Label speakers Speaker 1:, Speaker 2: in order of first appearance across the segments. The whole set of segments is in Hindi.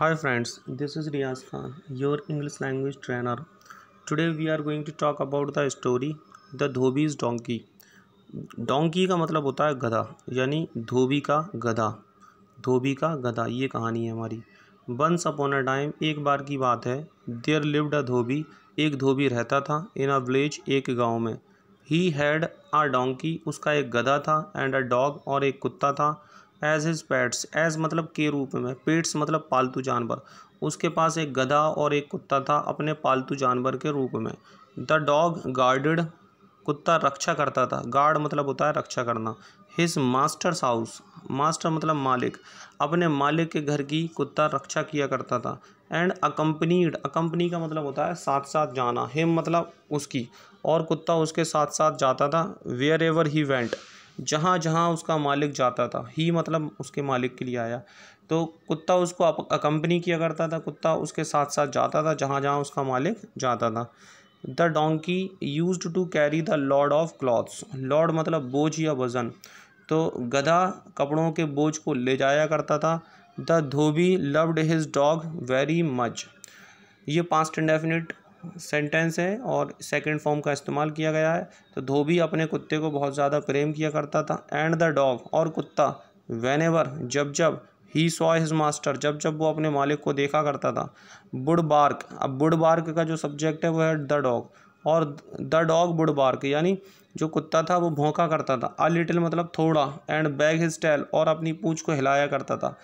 Speaker 1: high friends this is Riyaz Khan your English language trainer today we are going to talk about the story the dhobi is donkey का मतलब होता है गधा यानी धोबी का गधा धोबी का गधा ये कहानी है हमारी वंस अपॉन अ टाइम एक बार की बात है देयर लिव्ड अ धोबी एक धोबी रहता था इन अ विलेज एक गांव में ही हैड अ डोंकी उसका एक गधा था एंड अ डॉग और एक कुत्ता था एज हिज पैट्स एज मतलब के रूप में पेट्स मतलब पालतू जानवर उसके पास एक गधा और एक कुत्ता था अपने पालतू जानवर के रूप में द डॉग गार्डेड कुत्ता रक्षा करता था गार्ड मतलब होता है रक्षा करना हिज मास्टर्स हाउस मास्टर मतलब मालिक अपने मालिक के घर की कुत्ता रक्षा किया करता था एंड अकम्पनीड अकम्पनी का मतलब होता है साथ साथ जाना हिम मतलब उसकी और कुत्ता उसके साथ साथ जाता था वेयर एवर ही वेंट जहाँ जहाँ उसका मालिक जाता था ही मतलब उसके मालिक के लिए आया तो कुत्ता उसको अकम्पनी किया करता था कुत्ता उसके साथ साथ जाता था जहाँ जहाँ उसका मालिक जाता था the donkey use to carry the load of clothes load मतलब बोझ या वज़न तो गधा कपड़ों के बोझ को ले जाया करता था the dhobi loved his dog very much ये पास्ट इंडेफिनिट सेंटेंस है और सेकंड फॉर्म का इस्तेमाल किया गया है तो धोबी अपने कुत्ते को बहुत ज़्यादा प्रेम किया करता था एंड द डॉग और कुत्ता वेन जब जब ही सॉ हिज मास्टर जब जब वो अपने मालिक को देखा करता था बुड बार्क अब बुड बार्क का जो सब्जेक्ट है वो है द डॉग और द डॉग बुड बार्क यानी जो कुत्ता था वो भोंका करता था अ लिटिल मतलब थोड़ा एंड बैग हिज टैल और अपनी पूँछ को हिलाया करता था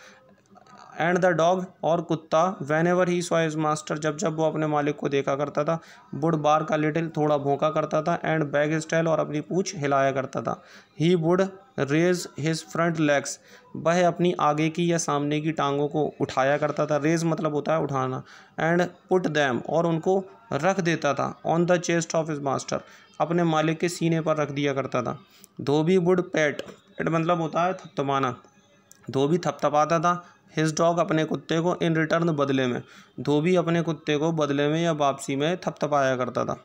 Speaker 1: एंड द डॉग और कुत्ता whenever he saw his master जब जब वो अपने मालिक को देखा करता था वुड बार का लिटिल थोड़ा भोंका करता था एंड बैग स्टाइल और अपनी पूछ हिलाया करता था he would raise his front legs वह अपनी आगे की या सामने की टांगों को उठाया करता था रेज मतलब होता है उठाना एंड पुट दैम और उनको रख देता था on the chest of his master अपने मालिक के सीने पर रख दिया करता था धोबी वुड पैट पैट मतलब होता है थपथपाना धोबी थपथपाता था हिज डॉग अपने कुत्ते को इन रिटर्न बदले में धोबी अपने कुत्ते को बदले में या वापसी में थपथपाया करता था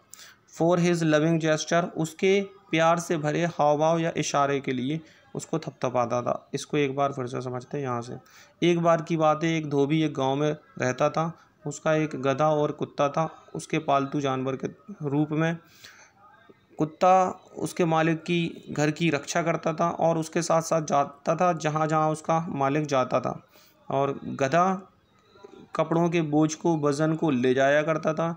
Speaker 1: फॉर हिज लविंग जेस्टर उसके प्यार से भरे हाव भाव या इशारे के लिए उसको थपथपाता था इसको एक बार फिर से समझते हैं यहाँ से एक बार की बात है एक धोबी एक गांव में रहता था उसका एक गधा और कुत्ता था उसके पालतू जानवर के रूप में कुत्ता उसके मालिक की घर की रक्षा करता था और उसके साथ साथ जाता था जहाँ जहाँ उसका मालिक जाता था और गधा कपड़ों के बोझ को वज़न को ले जाया करता था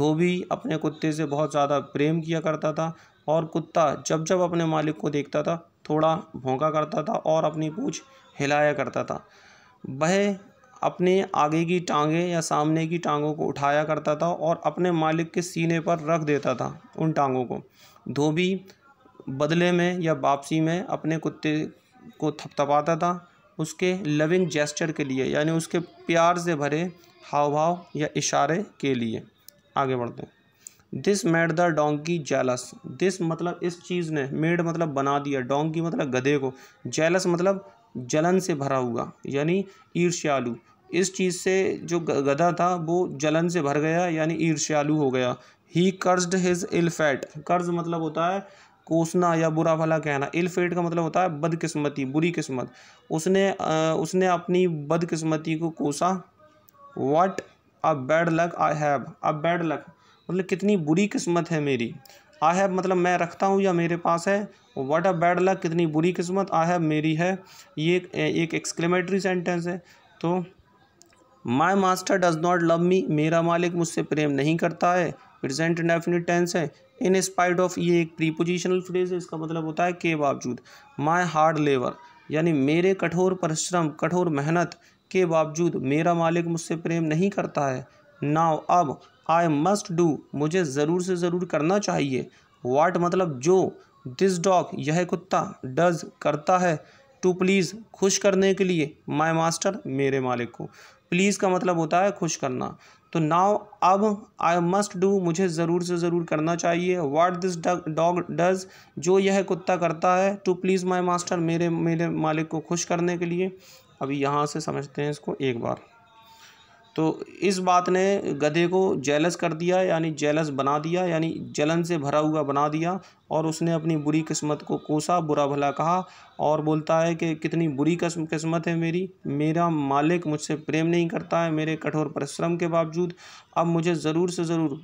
Speaker 1: धोबी अपने कुत्ते से बहुत ज़्यादा प्रेम किया करता था और कुत्ता जब जब अपने मालिक को देखता था थोड़ा भोंका करता था और अपनी पूँछ हिलाया करता था वह अपने आगे की टांगे या सामने की टांगों को उठाया करता था और अपने मालिक के सीने पर रख देता था उन टांगों को धोबी बदले में या वापसी में अपने कुत्ते को थपथपाता था उसके लविंग जेस्चर के लिए यानी उसके प्यार से भरे हाव भाव या इशारे के लिए आगे बढ़ते हैं this made the donkey jealous this मतलब इस चीज़ ने मेड मतलब बना दिया डोंकी मतलब गधे को जेलस मतलब जलन से भरा हुआ यानी ईर्ष्यालु इस चीज़ से जो गधा था वो जलन से भर गया यानी ईर्ष्यालु हो गया ही कर्ज हिज इल फैट कर्ज मतलब होता है कोसना या बुरा भला कहना इल फेट का मतलब होता है बदकिस्मती बुरी किस्मत उसने आ, उसने अपनी बदकिस्मती को कोसा what a bad luck I have a bad luck मतलब कितनी बुरी किस्मत है मेरी आई हैव मतलब मैं रखता हूँ या मेरे पास है वाट अ बैड लक कितनी बुरी किस्मत आई हैव मेरी है ये एक, एक एक्सक्लेमेटरी सेंटेंस है तो my master does not love me मेरा मालिक मुझसे प्रेम नहीं करता है प्रेजेंट डेफिनिट टेंस है इन स्पाइट ऑफ ये एक प्रीपोजिशनल फ्रेज है इसका मतलब होता है के बावजूद माई हार्ड लेबर यानी मेरे कठोर परिश्रम कठोर मेहनत के बावजूद मेरा मालिक मुझसे प्रेम नहीं करता है नाव अब आई मस्ट डू मुझे ज़रूर से ज़रूर करना चाहिए वाट मतलब जो दिस डॉग यह कुत्ता डज करता है टू प्लीज़ खुश करने के लिए माई मास्टर मेरे मालिक को प्लीज़ का मतलब होता है खुश करना तो नाव अब आई मस्ट डू मुझे ज़रूर से ज़रूर करना चाहिए वाट दिस डॉग डज जो यह कुत्ता करता है टू प्लीज़ माई मास्टर मेरे मेरे मालिक को खुश करने के लिए अभी यहाँ से समझते हैं इसको एक बार तो इस बात ने गधे को जेलस कर दिया यानी जेलस बना दिया यानी जलन से भरा हुआ बना दिया और उसने अपनी बुरी किस्मत को कोसा बुरा भला कहा और बोलता है कि कितनी बुरी कसम किस्मत है मेरी मेरा मालिक मुझसे प्रेम नहीं करता है मेरे कठोर परिश्रम के बावजूद अब मुझे ज़रूर से ज़रूर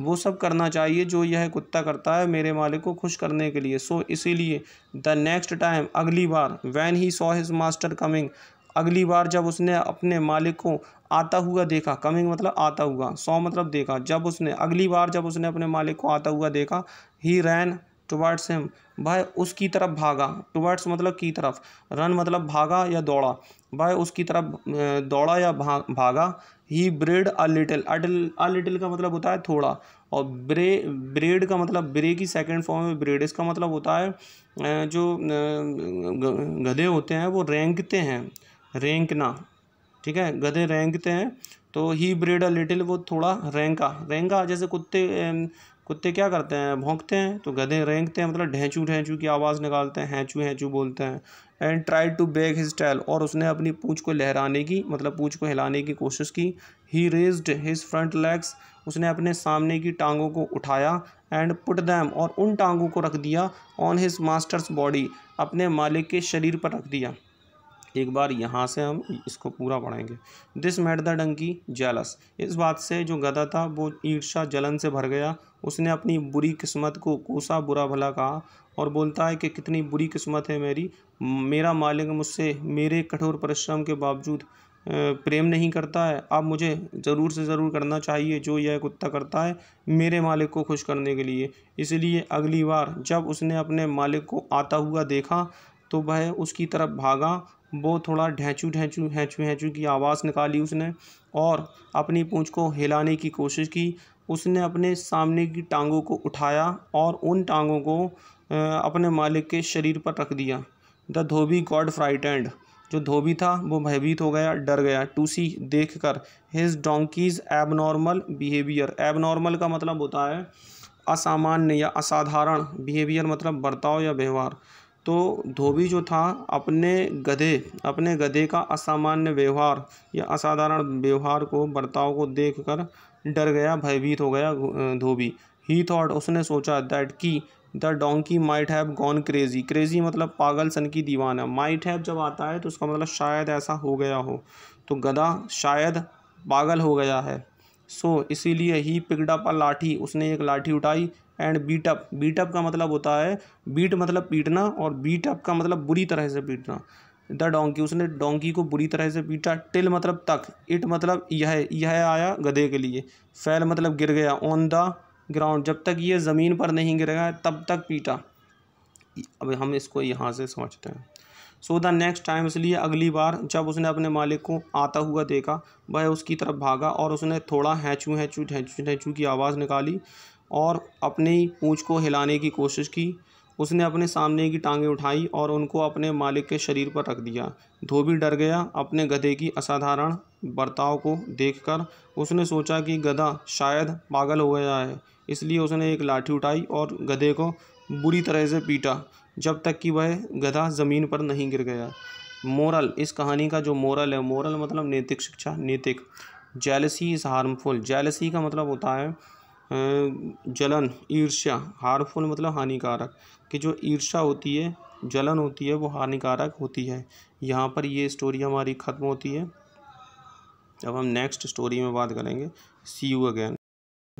Speaker 1: वो सब करना चाहिए जो यह कुत्ता करता है मेरे मालिक को खुश करने के लिए सो so, इसीलिए द नेक्स्ट टाइम अगली बार when he saw his master coming अगली बार जब उसने अपने मालिक को आता हुआ देखा कमिंग मतलब आता हुआ सौ मतलब देखा जब उसने अगली बार जब उसने अपने मालिक को आता हुआ देखा ही रैन टुवर्ड्स हिम भाई उसकी तरफ भागा टुवर्ड्स मतलब की तरफ रन मतलब भागा या दौड़ा भाई उसकी तरफ दौड़ा या भा, भागा he brayed a little a little का मतलब होता है थोड़ा और ब्रे ब्रेड का मतलब ब्रे की सेकंड फॉर्म में ब्रेड इसका मतलब होता है जो गधे होते हैं वो रेंगते हैं रेंकना ठीक है गधे रेंकते हैं तो ही ब्रेड अ लिटिल वो थोड़ा रेंका रेंका जैसे कुत्ते कुत्ते क्या करते हैं भोंकते हैं तो गधे रेंकते हैं मतलब ढेंचू ढेंचू की आवाज़ निकालते हैं हैंचू हैंचू बोलते हैं and try to beg his tail और उसने अपनी पूँछ को लहराने की मतलब पूँछ को हिलाने की कोशिश की he raised his front legs उसने अपने सामने की टांगों को उठाया एंड पुट दैम और उन टांगों को रख दिया ऑन हिज मास्टर्स बॉडी अपने मालिक के शरीर पर रख दिया एक बार यहाँ से हम इसको पूरा पढ़ेंगे this made the donkey jealous इस बात से जो गधा था वो ईर्षा जलन से भर गया उसने अपनी बुरी किस्मत को कोसा बुरा भला कहा और बोलता है कि कितनी बुरी किस्मत है मेरी मेरा मालिक मुझसे मेरे कठोर परिश्रम के बावजूद प्रेम नहीं करता है अब मुझे ज़रूर से ज़रूर करना चाहिए जो यह कुत्ता करता है मेरे मालिक को खुश करने के लिए इसलिए अगली बार जब उसने अपने मालिक को आता हुआ देखा तो वह उसकी तरफ भागा वो थोड़ा ढेंचू ढेंचू हैंचू हैंचू की आवाज़ निकाली उसने और अपनी पूँछ को हिलाने की कोशिश की उसने अपने सामने की टांगों को उठाया और उन टांगों को अपने मालिक के शरीर पर रख दिया द धोबी गॉड फ्राइटेंड जो धोबी था वो भयभीत हो गया डर गया टूसी देख कर his donkey's abnormal behaviour abnormal का मतलब होता है असामान्य या असाधारण बिहेवियर मतलब बर्ताव या व्यवहार तो धोबी जो था अपने गधे अपने गधे का असामान्य व्यवहार या असाधारण व्यवहार को बर्ताव को देखकर डर गया भयभीत हो गया धोबी ही थॉट उसने सोचा दैट की the donkey might have gone crazy crazy मतलब पागल सन की दीवाना माइट हैव जब आता है तो उसका मतलब शायद ऐसा हो गया हो तो गधा शायद पागल हो गया है सो so, इसीलिए ही पिकडअप अ लाठी उसने एक लाठी उठाई एंड बीटअप बीटअप का मतलब होता है बीट मतलब पीटना और बीटअप का मतलब बुरी तरह से पीटना द डोंकी उसने डोंकी को बुरी तरह से पीटा टिल मतलब तक इट मतलब यह यह आया गधे के लिए फैल मतलब गिर गया ऑन द ग्राउंड जब तक ये ज़मीन पर नहीं गिरेगा तब तक पीटा अब हम इसको यहाँ से समझते हैं सो द नेक्स्ट टाइम इसलिए अगली बार जब उसने अपने मालिक को आता हुआ देखा वह उसकी तरफ भागा और उसने थोड़ा हैचू हैचू हैचू हैचू की आवाज़ निकाली और अपनी पूँछ को हिलाने की कोशिश की उसने अपने सामने की टांगें उठाई और उनको अपने मालिक के शरीर पर रख दिया धोबी डर गया अपने गधे की असाधारण बर्ताव को देखकर उसने सोचा कि गधा शायद पागल हो गया है इसलिए उसने एक लाठी उठाई और गधे को बुरी तरह से पीटा जब तक कि वह गधा ज़मीन पर नहीं गिर गया मोरल इस कहानी का जो मोरल है मोरल मतलब नैतिक शिक्षा नैतिक जेलसी इज़ हार्मफुल जेलसी का मतलब होता है जलन ईर्ष्या हार्मफुल मतलब हानिकारक कि जो ईर्ष्या होती है जलन होती है वो हानिकारक होती है यहाँ पर ये स्टोरी हमारी ख़त्म होती है अब हम नेक्स्ट स्टोरी में बात करेंगे सी यू अगैन